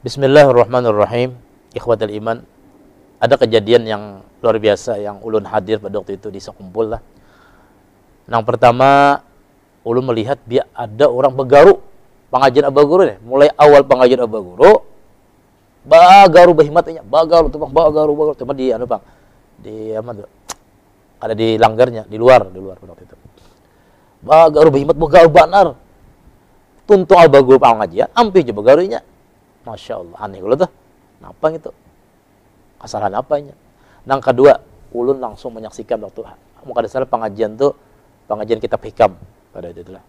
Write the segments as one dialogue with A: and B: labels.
A: Bismillahirrahmanirrahim. Ikhwatul iman. Ada kejadian yang luar biasa yang ulun hadir pada waktu itu di sekumpul lah. Yang pertama, ulun melihat dia ada orang begaru pengajian Abah Guru nih. Mulai awal pengajian Abah Guru, bagaru behimatnya, bagaru tuh bang, bagaru bagaru cuma di anu bang, di apa tuh? Ada di langgarnya, di luar, di luar pada waktu itu. Bagaru behimat, bagaru banar. Tuntung Abah Guru pengajian, ampi juga garunya Masya Allah, aneh gula tuh. Kenapa gitu? Kesalahan apanya? Nang kedua, ulun langsung menyaksikan waktu muka dasar pengajian tuh pengajian kitab hikam pada itu lah.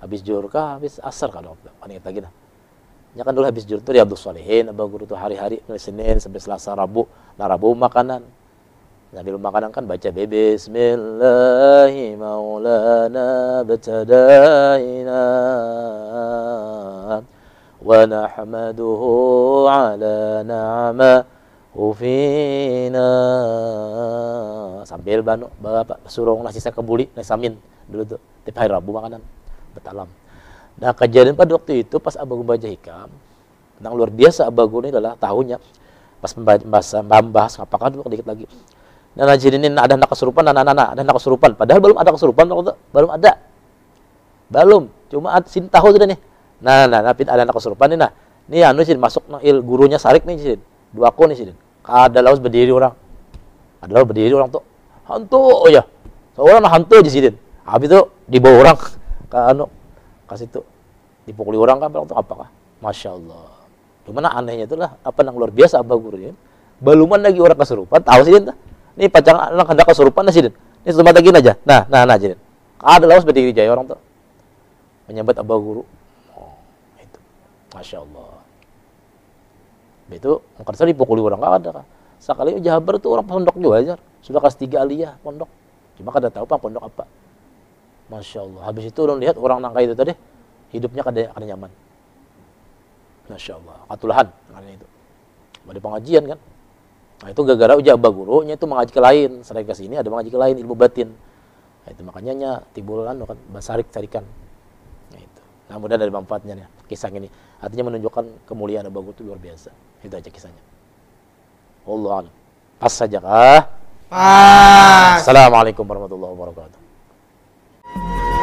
A: Habis juru, kah, habis asar kalau waktu. Paling kita gitu. Ya kan dulu habis juru tuh Riyadhus Salihin, abang guru tuh hari-hari Senin sampai Selasa, Rabu. Nah, Rabu makanan. Nah, rumah makanan kan baca Bismillahirrahmanirrahim. maulana batadaina ونحمده على نعمه fina sambil banu bapak suruh nasi saya kebuli nasamin dulu tuh tiap hari Rabu makanan betalam nah kejadian pada waktu itu pas gue baca hikam yang luar biasa gue ini adalah tahunya pas membahas membahas apakah itu dikit lagi nah ini ada anak kesurupan nah, nah, ada anak kesurupan padahal belum ada kesurupan belum ada belum cuma sin tahu sudah nih Nah, nah, nah, pit ada anak kesurupan ini, nah. Nih anu sih masuk nah, il, gurunya sarik nih sih. Dua aku nih sih. Ada laus berdiri orang. Ada laus berdiri orang tuh. Hantu, oh ya. Seorang hantu di sini. Habis itu dibawa orang ke anu ke situ. Dipukuli orang kan orang apa kah? Masya Allah. Cuman anehnya itulah apa yang luar biasa abah guru ini. Baluman lagi orang kesurupan, tahu sih Nih pacangan anak hendak kesurupan sih. Ini cuma lagi aja. Nah, nah, nah, jadi. Ada laus berdiri jaya orang tuh. Menyambat abah guru. Masya Allah. Itu saya dipukuli orang nggak ada. Sekali Jabar itu orang pondok juga aja. Sudah kasih tiga aliyah pondok. Cuma kada tahu pak pondok apa. Masya Allah. Habis itu orang lihat orang nangka itu tadi hidupnya kada, kada nyaman. Masya Allah. Katulahan karena itu. Ada pengajian kan. Nah itu gara-gara ujabah gurunya itu mengaji ke lain. Selain ke sini ada mengaji ke lain ilmu batin. Nah itu makanya nya lo anu kan basarik carikan. Nah itu. Nah mudah dari manfaatnya nih kisah ini artinya menunjukkan kemuliaan Abu Bakar itu luar biasa itu aja kisahnya Allah alam pas saja kah pas Assalamualaikum warahmatullahi wabarakatuh